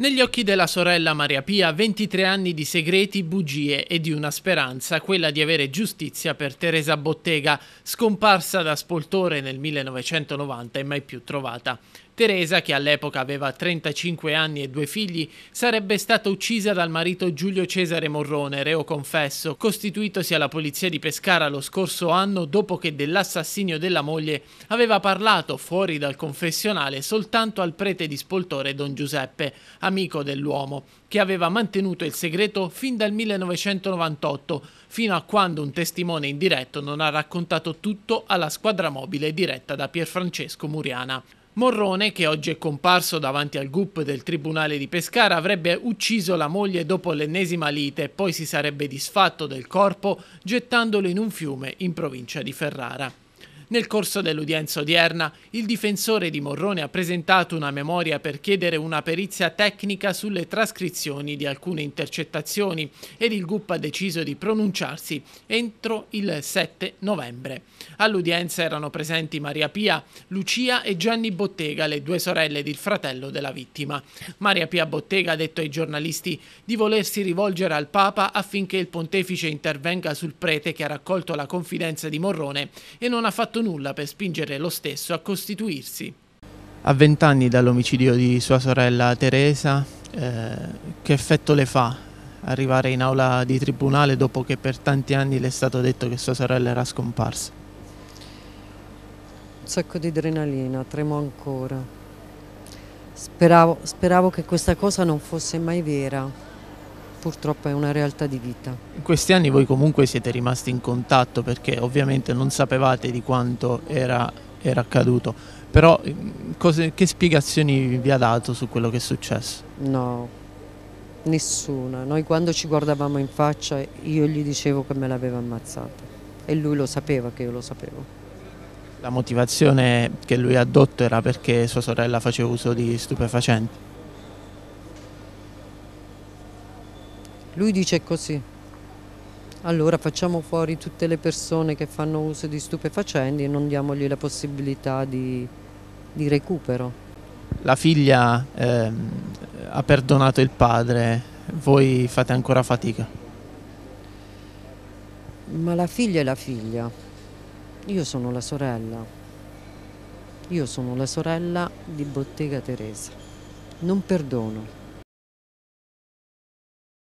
Negli occhi della sorella Maria Pia, 23 anni di segreti, bugie e di una speranza, quella di avere giustizia per Teresa Bottega, scomparsa da Spoltore nel 1990 e mai più trovata. Teresa, che all'epoca aveva 35 anni e due figli, sarebbe stata uccisa dal marito Giulio Cesare Morrone, reo confesso, costituitosi alla polizia di Pescara lo scorso anno dopo che dell'assassinio della moglie aveva parlato fuori dal confessionale soltanto al prete di Spoltore Don Giuseppe, amico dell'uomo, che aveva mantenuto il segreto fin dal 1998, fino a quando un testimone indiretto non ha raccontato tutto alla squadra mobile diretta da Pierfrancesco Muriana. Morrone, che oggi è comparso davanti al GUP del Tribunale di Pescara, avrebbe ucciso la moglie dopo l'ennesima lite e poi si sarebbe disfatto del corpo gettandolo in un fiume in provincia di Ferrara. Nel corso dell'udienza odierna, il difensore di Morrone ha presentato una memoria per chiedere una perizia tecnica sulle trascrizioni di alcune intercettazioni ed il GUP ha deciso di pronunciarsi entro il 7 novembre. All'udienza erano presenti Maria Pia, Lucia e Gianni Bottega, le due sorelle ed il fratello della vittima. Maria Pia Bottega ha detto ai giornalisti di volersi rivolgere al Papa affinché il pontefice intervenga sul prete che ha raccolto la confidenza di Morrone e non ha fatto fatto nulla per spingere lo stesso a costituirsi. A vent'anni dall'omicidio di sua sorella Teresa, eh, che effetto le fa arrivare in aula di tribunale dopo che per tanti anni le è stato detto che sua sorella era scomparsa? Un sacco di adrenalina, tremo ancora. Speravo, speravo che questa cosa non fosse mai vera, purtroppo è una realtà di vita. In questi anni voi comunque siete rimasti in contatto perché ovviamente non sapevate di quanto era, era accaduto, però mm, cose, che spiegazioni vi ha dato su quello che è successo? No, nessuna. Noi quando ci guardavamo in faccia io gli dicevo che me l'aveva ammazzata e lui lo sapeva che io lo sapevo. La motivazione che lui ha adotto era perché sua sorella faceva uso di stupefacenti? Lui dice così. Allora facciamo fuori tutte le persone che fanno uso di stupefacenti e non diamogli la possibilità di, di recupero. La figlia eh, ha perdonato il padre, voi fate ancora fatica? Ma la figlia è la figlia, io sono la sorella, io sono la sorella di Bottega Teresa, non perdono.